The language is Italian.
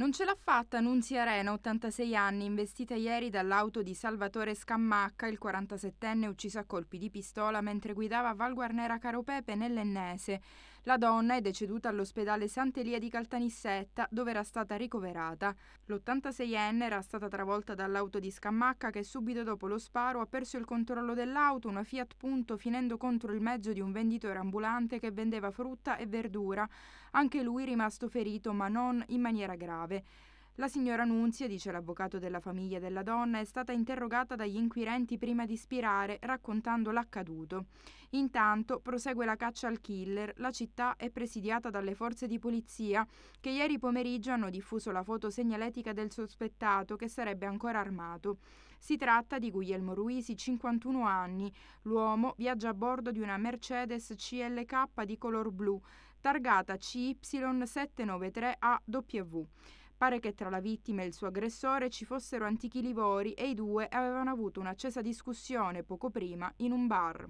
Non ce l'ha fatta Nunzia Arena, 86 anni, investita ieri dall'auto di Salvatore Scammacca, il 47enne ucciso a colpi di pistola mentre guidava Val Guarnera Caropepe nell'Ennese. La donna è deceduta all'ospedale Sant'Elia di Caltanissetta, dove era stata ricoverata. L'86enne era stata travolta dall'auto di Scammacca che subito dopo lo sparo ha perso il controllo dell'auto, una Fiat Punto, finendo contro il mezzo di un venditore ambulante che vendeva frutta e verdura. Anche lui rimasto ferito, ma non in maniera grave. La signora Nunzia, dice l'avvocato della famiglia della donna, è stata interrogata dagli inquirenti prima di spirare, raccontando l'accaduto. Intanto prosegue la caccia al killer, la città è presidiata dalle forze di polizia che ieri pomeriggio hanno diffuso la foto segnaletica del sospettato che sarebbe ancora armato. Si tratta di Guglielmo Ruisi, 51 anni. L'uomo viaggia a bordo di una Mercedes CLK di color blu, targata CY793AW. Pare che tra la vittima e il suo aggressore ci fossero antichi livori e i due avevano avuto un'accesa discussione poco prima in un bar.